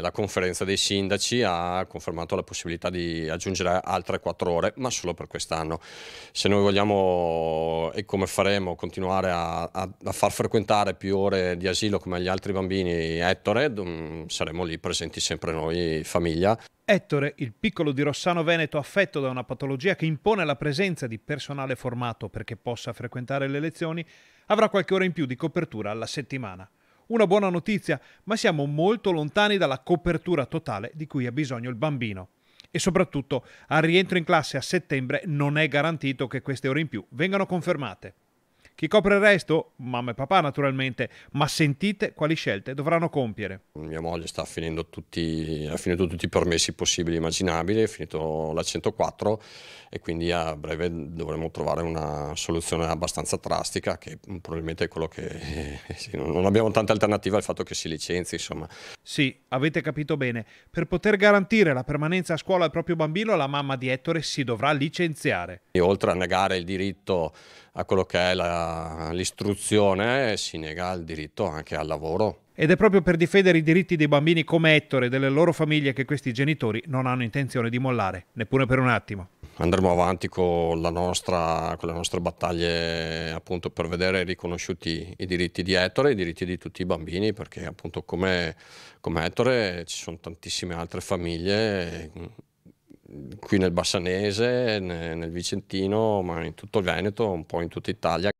La conferenza dei sindaci ha confermato la possibilità di aggiungere altre quattro ore, ma solo per quest'anno. Se noi vogliamo, e come faremo, continuare a, a, a, far frequentare più ore di asilo come agli altri bambini Ettore, saremo lì presenti sempre noi, famiglia. Ettore, il piccolo di Rossano Veneto affetto da una patologia che impone la presenza di personale formato perché possa frequentare le lezioni, avrà qualche ora in più di copertura alla settimana. Una buona notizia, ma siamo molto lontani dalla copertura totale di cui ha bisogno il bambino. E soprattutto, al rientro in classe a settembre non è garantito che queste ore in più vengano confermate. Chi copre il resto? Mamma e papà naturalmente, ma sentite quali scelte dovranno compiere. Mia moglie sta finendo tutti, ha finito tutti i permessi possibili e immaginabili, ha finito la 104 e quindi a breve dovremo trovare una soluzione abbastanza drastica che probabilmente è quello che non abbiamo tante alternative al fatto che si licenzi insomma. Sì, avete capito bene, per poter garantire la permanenza a scuola al proprio bambino la mamma di Ettore si dovrà licenziare. E oltre a negare il diritto a quello che è la, l'istruzione si nega il diritto anche al lavoro. Ed è proprio per difendere i diritti dei bambini come Ettore e delle loro famiglie che questi genitori non hanno intenzione di mollare, neppure per un attimo. Andremo avanti con, nostra, con le nostre battaglie appunto, per vedere riconosciuti i diritti di Ettore e i diritti di tutti i bambini, perché appunto come, come Ettore ci sono tantissime altre famiglie qui nel Bassanese, nel Vicentino, ma in tutto il Veneto, un po' in tutta Italia.